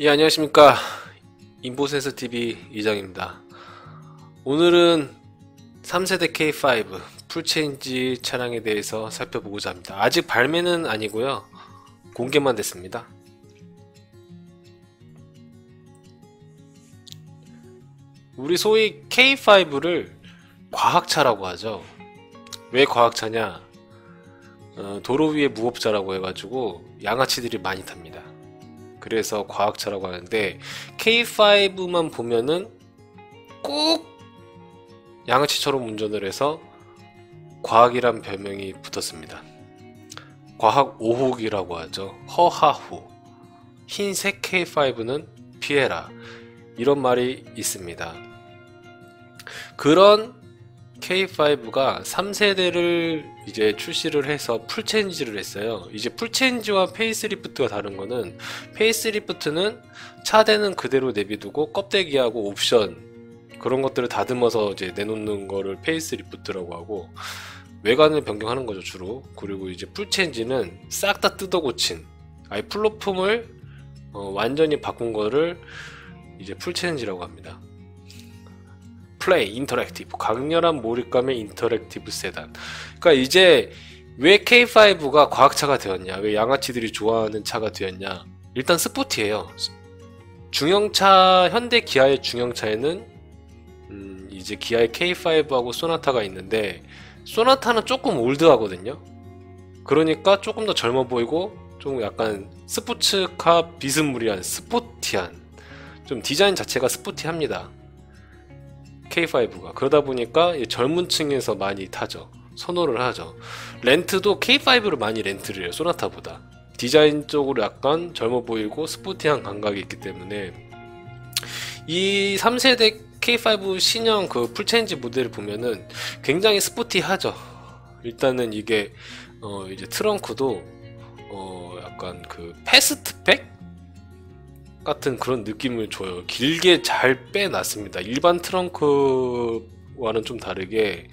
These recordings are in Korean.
예, 안녕하십니까. 인보센스 TV 이장입니다. 오늘은 3세대 K5 풀체인지 차량에 대해서 살펴보고자 합니다. 아직 발매는 아니고요. 공개만 됐습니다. 우리 소위 K5를 과학차라고 하죠. 왜 과학차냐? 어, 도로 위에 무법자라고 해가지고 양아치들이 많이 탑니다. 그래서 과학차라고 하는데 K5만 보면은 꼭 양아치처럼 운전을 해서 과학이란 별명이 붙었습니다. 과학 5호기라고 하죠. 허하호. 흰색 K5는 피해라. 이런 말이 있습니다. 그런 K5가 3세대를 이제 출시를 해서 풀체인지를 했어요. 이제 풀체인지와 페이스리프트가 다른 거는 페이스리프트는 차대는 그대로 내비두고 껍데기하고 옵션 그런 것들을 다듬어서 이제 내놓는 거를 페이스리프트라고 하고 외관을 변경하는 거죠 주로 그리고 이제 풀체인지는 싹 다 뜯어 고친 아예 플로폼을 어, 완전히 바꾼 거를 이제 풀체인지라고 합니다. 플레이 인터랙티브 강렬한 몰입감의 인터랙티브 세단 그러니까 이제 왜 K5가 과학차가 되었냐 왜 양아치들이 좋아하는 차가 되었냐 일단 스포티예요 중형차 현대 기아의 중형차에는 음, 이제 기아의 K5하고 소나타가 있는데 소나타는 조금 올드하거든요 그러니까 조금 더 젊어 보이고 좀 약간 스포츠카 비스무리한 스포티한 좀 디자인 자체가 스포티합니다 K5가 그러다 보니까 젊은 층에서 많이 타죠 선호를 하죠 렌트도 K5를 많이 렌트를 해요 소나타보다 디자인 쪽으로 약간 젊어 보이고 스포티한 감각이 있기 때문에 이 3세대 K5 신형 그 풀체인지 모델을 보면은 굉장히 스포티하죠 일단은 이게 어 이제 트렁크도 어 약간 그 패스트 같은 그런 느낌을 줘요. 길게 잘 빼놨습니다. 일반 트렁크와는 좀 다르게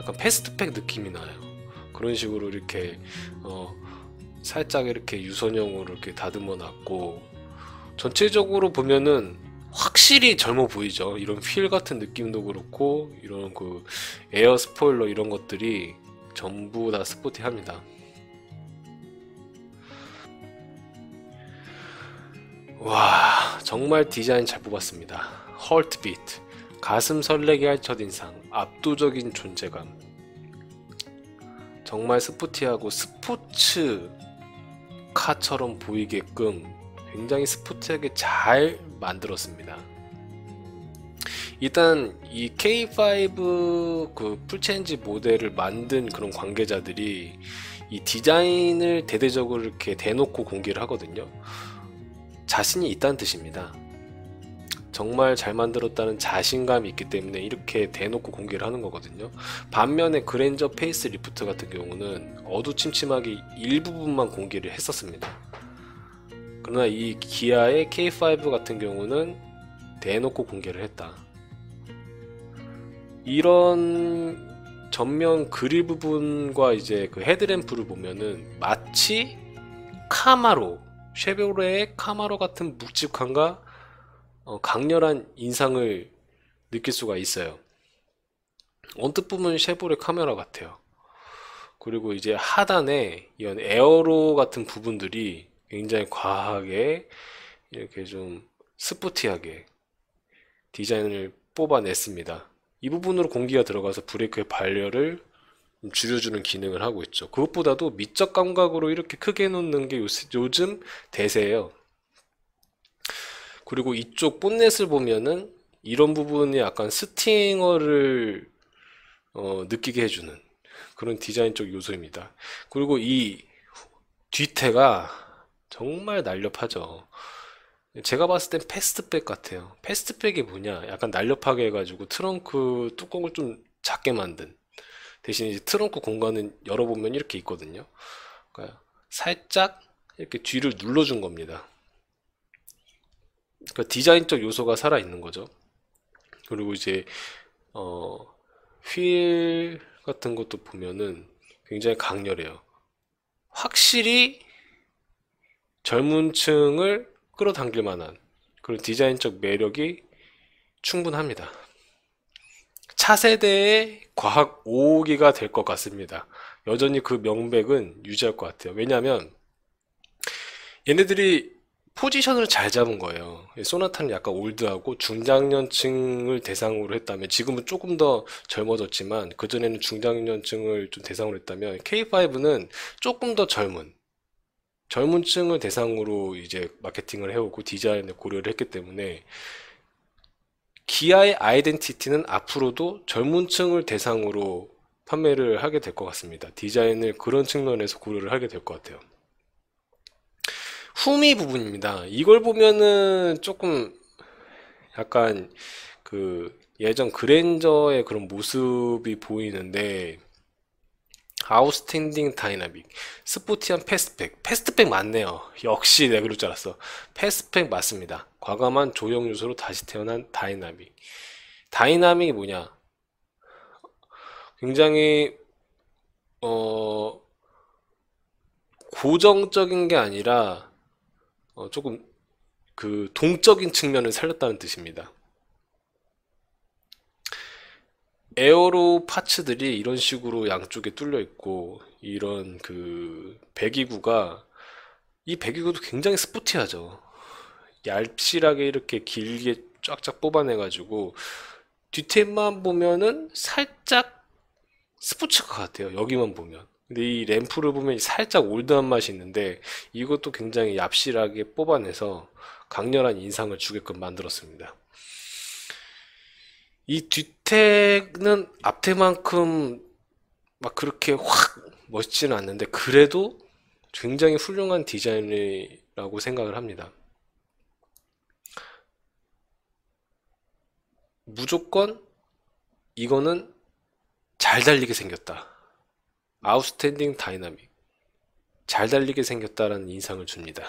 약간 패스트팩 느낌이 나요. 그런 식으로 이렇게 어 살짝 이렇게 유선형으로 이렇게 다듬어 놨고 전체적으로 보면은 확실히 젊어 보이죠. 이런 휠 같은 느낌도 그렇고 이런 그 에어 스포일러 이런 것들이 전부 다 스포티합니다. 와 정말 디자인 잘 뽑았습니다. 헐트비트 가슴 설레게 할 첫인상 압도적인 존재감 정말 스포티하고 스포츠 카처럼 보이게끔 굉장히 스포티하게 잘 만들었습니다. 일단 이 K5 그 풀체인지 모델을 만든 그런 관계자들이 이 디자인을 대대적으로 이렇게 대놓고 공개를 하거든요. 자신이 있다는 뜻입니다. 정말 잘 만들었다는 자신감이 있기 때문에 이렇게 대놓고 공개를 하는 거거든요. 반면에 그랜저 페이스 리프트 같은 경우는 어두침침하게 일부분만 공개를 했었습니다. 그러나 이 기아의 K5 같은 경우는 대놓고 공개를 했다. 이런 전면 그릴 부분과 이제 그 헤드램프를 보면은 마치 카마로 쉐보레의 카마로 같은 묵직함과 어, 강렬한 인상을 느낄 수가 있어요. 언뜻 보면 쉐보레 카메라 같아요. 그리고 이제 하단에 이런 에어로 같은 부분들이 굉장히 과하게 이렇게 좀 스포티하게 디자인을 뽑아냈습니다. 이 부분으로 공기가 들어가서 브레이크의 발열을 줄여주는 기능을 하고 있죠. 그것보다도 미적 감각으로 이렇게 크게 놓는 게 요즘 대세예요. 그리고 이쪽 본넷을 보면은 이런 부분이 약간 스팅어를 어, 느끼게 해주는 그런 디자인적 요소입니다. 그리고 이 뒤태가 정말 날렵하죠. 제가 봤을 땐 패스트백 같아요. 패스트백이 뭐냐? 약간 날렵하게 해가지고 트렁크 뚜껑을 좀 작게 만든 대신 이제 트렁크 공간은 열어보면 이렇게 있거든요. 그러니까 살짝 이렇게 뒤를 눌러준 겁니다. 그러니까 디자인적 요소가 살아 있는 거죠. 그리고 이제 어, 휠 같은 것도 보면은 굉장히 강렬해요. 확실히 젊은 층을 끌어당길 만한 그런 디자인적 매력이 충분합니다. 4세대의 과학 5호기가 될 것 같습니다. 여전히 그 명백은 유지할 것 같아요. 왜냐하면 얘네들이 포지션을 잘 잡은 거예요. 소나타는 약간 올드하고 중장년층을 대상으로 했다면 지금은 조금 더 젊어졌지만 그전에는 중장년층을 좀 대상으로 했다면 K5는 조금 더 젊은 젊은 층을 대상으로 이제 마케팅을 해오고 디자인을 고려를 했기 때문에 기아의 아이덴티티는 앞으로도 젊은 층을 대상으로 판매를 하게 될 것 같습니다. 디자인을 그런 측면에서 고려를 하게 될 것 같아요. 후미 부분입니다. 이걸 보면은 조금 약간 그 예전 그랜저의 그런 모습이 보이는데 아웃스탠딩 다이나믹 스포티한 패스트백 패스트백 맞네요 역시 내 그럴 줄 알았어 패스트백 맞습니다 과감한 조형 요소로 다시 태어난 다이나믹 다이나믹이 뭐냐 굉장히 어 고정적인 게 아니라 어, 조금 그 동적인 측면을 살렸다는 뜻입니다 에어로 파츠들이 이런 식으로 양쪽에 뚫려 있고 이런 그 배기구가 이 배기구도 굉장히 스포티하죠. 얇실하게 이렇게 길게 쫙쫙 뽑아내가지고 뒤태만 보면은 살짝 스포츠것 같아요. 여기만 보면. 근데 이 램프를 보면 살짝 올드한 맛이 있는데 이것도 굉장히 얍실하게 뽑아내서 강렬한 인상을 주게끔 만들었습니다. 이 뒤태는 앞태만큼 막 그렇게 확멋지진 않는데 그래도 굉장히 훌륭한 디자인이라고 생각을 합니다. 무조건 이거는 잘 달리게 생겼다. 아웃스탠딩 다이나믹. 잘 달리게 생겼다라는 인상을 줍니다.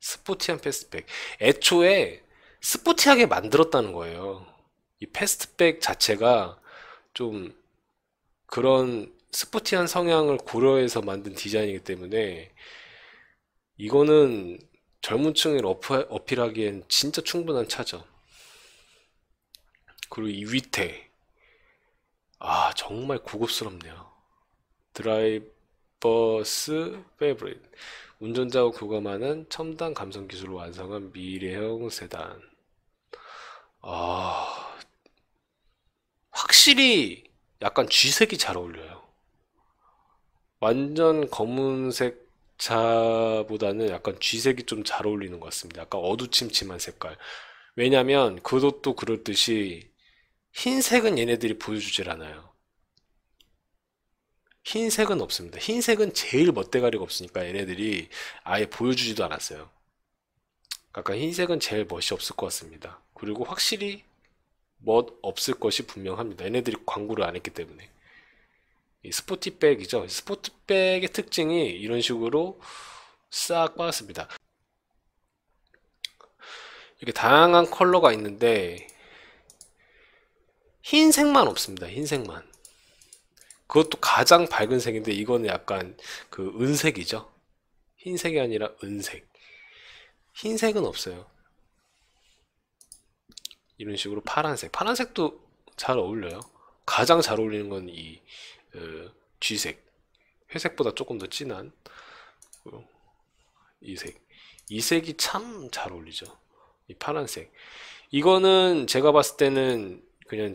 스포티한 패스백. 애초에 스포티하게 만들었다는 거예요. 이 패스트백 자체가 좀 그런 스포티한 성향을 고려해서 만든 디자인이기 때문에 이거는 젊은 층을 어필, 어필하기엔 진짜 충분한 차죠. 그리고 이 위태. 아, 정말 고급스럽네요. 드라이버스 페브릿. 운전자와 교감하는 첨단 감성 기술로 완성한 미래형 세단. 아. 확실히 약간 쥐색이 잘 어울려요. 완전 검은색 차보다는 약간 쥐색이 좀 잘 어울리는 것 같습니다. 약간 어두침침한 색깔. 왜냐면 그것도 그럴듯이 흰색은 얘네들이 보여주질 않아요. 흰색은 없습니다. 흰색은 제일 멋대가리가 없으니까 얘네들이 아예 보여주지도 않았어요. 약간 흰색은 제일 멋이 없을 것 같습니다. 그리고 확실히 뭐 없을 것이 분명합니다. 얘네들이 광고를 안 했기 때문에. 이 스포티백이죠. 스포티백의 특징이 이런 식으로 싹 빠졌습니다. 이렇게 다양한 컬러가 있는데 흰색만 없습니다. 흰색만. 그것도 가장 밝은 색인데 이거는 약간 그 은색이죠. 흰색이 아니라 은색. 흰색은 없어요. 이런 식으로 파란색 파란색도 잘 어울려요 가장 잘 어울리는 건이 어, 쥐색 회색보다 조금 더 진한 어, 이색 이 색이 참 잘 어울리죠 이 파란색 이거는 제가 봤을 때는 그냥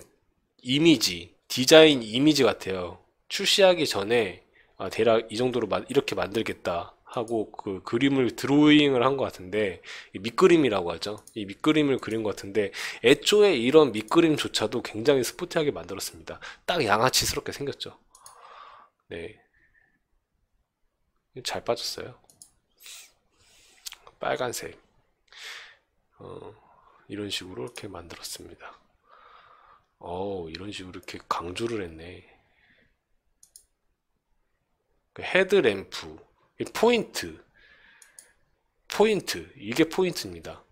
이미지 디자인 이미지 같아요 출시하기 전에 아, 대략 이 정도로 마, 이렇게 만들겠다 하고 그 그림을 드로잉을 한 것 같은데 밑그림이라고 하죠. 이 밑그림을 그린 것 같은데 애초에 이런 밑그림조차도 굉장히 스포티하게 만들었습니다. 딱 양아치스럽게 생겼죠. 네, 잘 빠졌어요. 빨간색. 어, 이런 식으로 이렇게 만들었습니다. 어 이런 식으로 이렇게 강조를 했네. 그 헤드램프 포인트 포인트 이게 포인트입니다.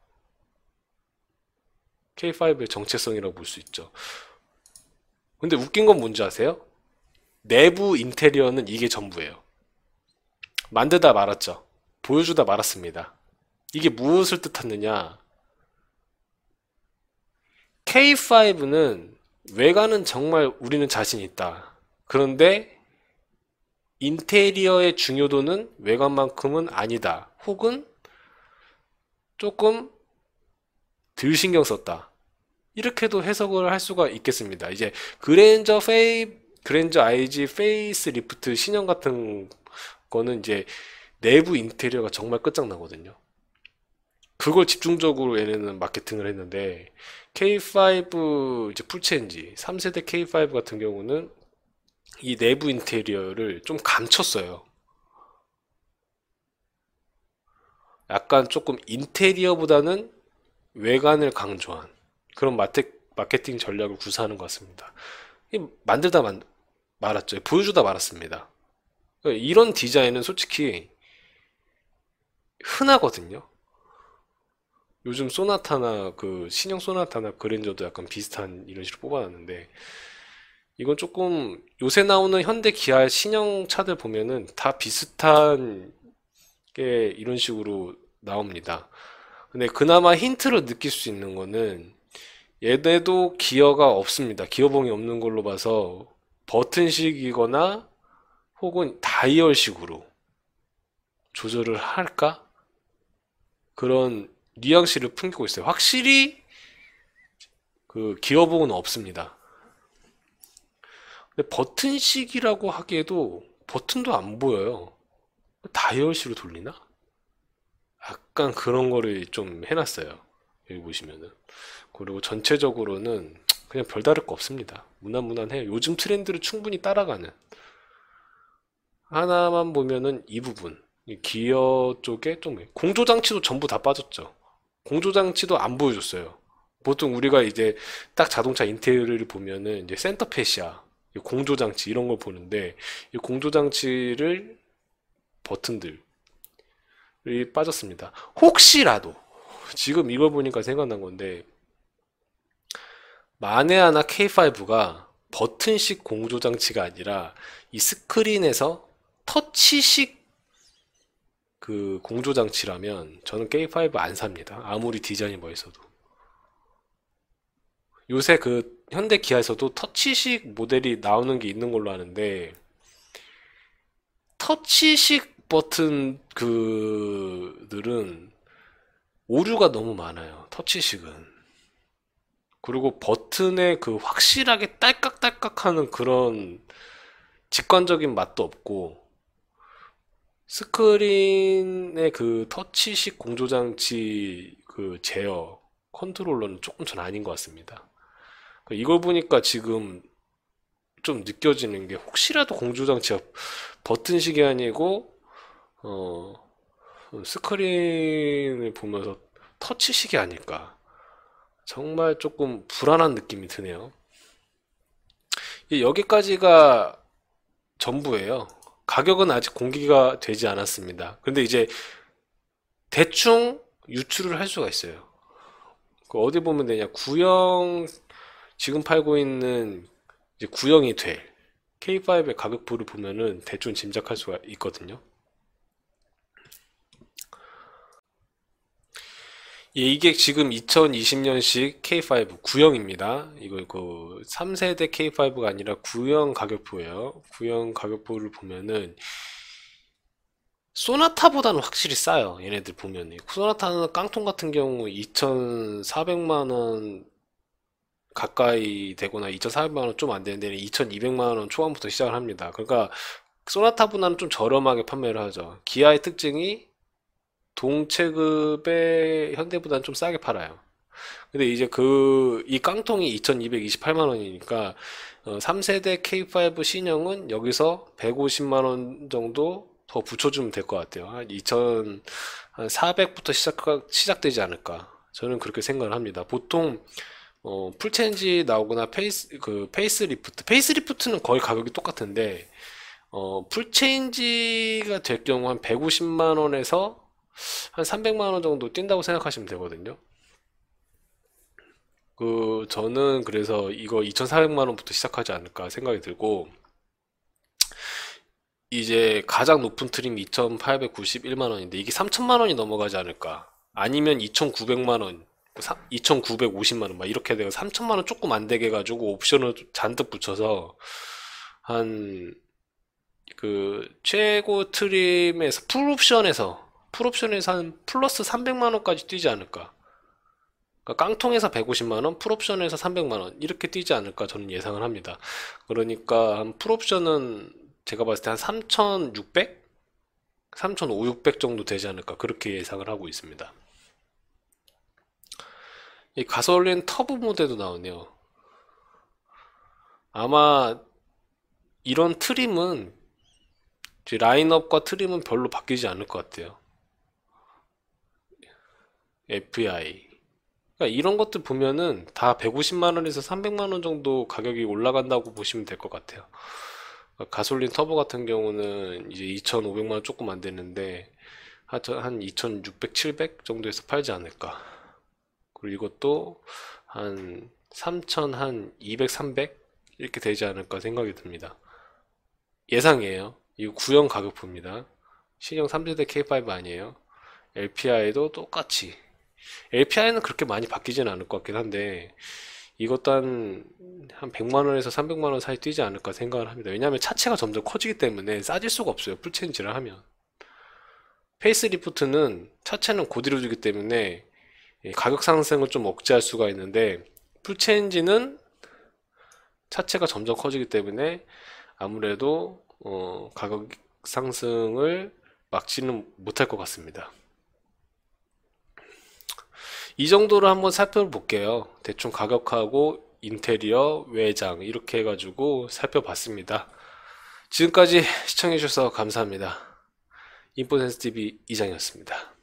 K5의 정체성이라고 볼 수 있죠. 근데 웃긴 건 뭔지 아세요? 내부 인테리어는 이게 전부예요. 만드다 말았죠. 보여주다 말았습니다. 이게 무엇을 뜻하느냐? K5는 외관은 정말 우리는 자신 있다. 그런데 인테리어의 중요도는 외관만큼은 아니다. 혹은 조금 덜 신경 썼다. 이렇게도 해석을 할 수가 있겠습니다. 이제 그랜저 페이 그랜저 IG 페이스 리프트 신형 같은 거는 이제 내부 인테리어가 정말 끝장나거든요. 그걸 집중적으로 얘네는 마케팅을 했는데 K5 이제 풀체인지 3세대 K5 같은 경우는 이 내부 인테리어를 좀 감췄어요. 약간 조금 인테리어보다는 외관을 강조한 그런 마케팅 전략을 구사하는 것 같습니다. 만들다 말았죠. 보여주다 말았습니다. 이런 디자인은 솔직히 흔하거든요. 요즘 소나타나 그 신형 소나타나 그랜저도 약간 비슷한 이런 식으로 뽑아놨는데 이건 조금 요새 나오는 현대 기아 신형 차들 보면은 다 비슷한 게 이런 식으로 나옵니다. 근데 그나마 힌트를 느낄 수 있는 거는 얘네도 기어가 없습니다. 기어봉이 없는 걸로 봐서 버튼식이거나 혹은 다이얼식으로 조절을 할까? 그런 뉘앙스를 풍기고 있어요. 확실히 그 기어봉은 없습니다. 버튼식이라고 하기에도 버튼도 안 보여요. 다이얼시로 돌리나? 약간 그런 거를 좀 해놨어요. 여기 보시면은. 그리고 전체적으로는 그냥 별다를 거 없습니다. 무난무난해요. 요즘 트렌드를 충분히 따라가는. 하나만 보면은 이 부분. 기어 쪽에 좀, 공조장치도 전부 다 빠졌죠. 공조장치도 안 보여줬어요. 보통 우리가 이제 딱 자동차 인테리어를 보면은 이제 센터펫이야 공조장치 이런 걸 보는데 이 공조장치를 버튼들 빠졌습니다. 혹시라도 지금 이걸 보니까 생각난 건데 만에 하나 K5가 버튼식 공조장치가 아니라 이 스크린에서 터치식 그 공조장치라면 저는 K5 안 삽니다. 아무리 디자인이 멋있어도. 요새 그 현대 기아에서도 터치식 모델이 나오는 게 있는 걸로 아는데 터치식 버튼 그들은 오류가 너무 많아요. 터치식은. 그리고 버튼에 그 확실하게 딸깍딸깍 하는 그런 직관적인 맛도 없고 스크린의 그 터치식 공조장치 그 제어 컨트롤러는 조금 전 아닌 것 같습니다. 그 이걸 보니까 지금 좀 느껴지는 게 혹시라도 공조장치가 버튼식이 아니고 어 스크린을 보면서 터치식이 아닐까 정말 조금 불안한 느낌이 드네요 여기까지가 전부예요 가격은 아직 공개가 되지 않았습니다 근데 이제 대충 유출을 할 수가 있어요 그 어디 보면 되냐 구형 지금 팔고 있는 이제 구형이 될 K5의 가격부를 보면은 대충 짐작할 수가 있거든요. 예, 이게 지금 2020년식 K5 구형입니다. 이거 그 3세대 K5가 아니라 구형 가격표예요. 구형 가격표를 보면은 소나타보다는 확실히 싸요. 얘네들 보면 소나타는 깡통 같은 경우 2,400만 원 가까이 되거나 2,400만 원 좀 안 되는 데는 2,200만 원 초반부터 시작을 합니다. 그러니까 소나타보다는 좀 저렴하게 판매를 하죠. 기아의 특징이 동체급의 현대보다는 좀 싸게 팔아요. 근데 이제 그 이 깡통이 2,228만 원이니까 어, 3세대 K5 신형은 여기서 150만 원 정도 더 붙여주면 될 것 같아요. 한 2,400부터 시작 시작되지 않을까 저는 그렇게 생각을 합니다. 보통 어, 풀체인지 나오거나 페이스 그 페이스 리프트 페이스 리프트는 거의 가격이 똑같은데 어, 풀체인지가 될 경우 한 150만 원에서 한 300만 원 정도 뛴다고 생각하시면 되거든요. 그 저는 그래서 이거 2,400만 원부터 시작하지 않을까 생각이 들고 이제 가장 높은 트림이 2,891만 원인데 이게 3,000만 원이 넘어가지 않을까? 아니면 2,900만 원 2,950만 뭐 원막 이렇게 돼서 3천만 원 조금 안 되게 해 가지고 옵션을 잔뜩 붙여서 한 그 최고 트림에서 풀옵션에서 풀옵션에서 한 플러스 300만 원까지 뛰지 않을까? 그러니까 깡통에서 150만 원, 풀옵션에서 300만 원 이렇게 뛰지 않을까 저는 예상을 합니다. 그러니까 한 풀옵션은 제가 봤을 때 한 3,600, 3,500 정도 되지 않을까 그렇게 예상을 하고 있습니다. 이 가솔린 터보 모델도 나오네요. 아마 이런 트림은 라인업과 트림은 별로 바뀌지 않을 것 같아요. FI. 그러니까 이런 것들 보면은 다 150만원에서 300만원 정도 가격이 올라간다고 보시면 될 것 같아요. 가솔린 터보 같은 경우는 이제 2,500만원 조금 안 되는데, 한 2,600, 700 정도에서 팔지 않을까. 그리고 이것도 한3 0 0 0한 200, 300 이렇게 되지 않을까 생각이 듭니다. 예상이에요. 이 구형 가격표입니다. 신형 3세대 K5 아니에요. LPI도 똑같이 LPI는 그렇게 많이 바뀌진 않을 것 같긴 한데 이것도 한, 한 100만원에서 300만원 사이 뛰지 않을까 생각을 합니다. 왜냐하면 차체가 점점 커지기 때문에 싸질 수가 없어요. 풀체인지를 하면. 페이스리프트는 차체는 고디로 주기 때문에 예, 가격 상승을 좀 억제할 수가 있는데 풀체인지는 차체가 점점 커지기 때문에 아무래도 어, 가격 상승을 막지는 못할 것 같습니다. 이 정도로 한번 살펴볼게요. 대충 가격하고 인테리어, 외장 이렇게 해가지고 살펴봤습니다. 지금까지 시청해주셔서 감사합니다. 인포센스TV 이장이었습니다.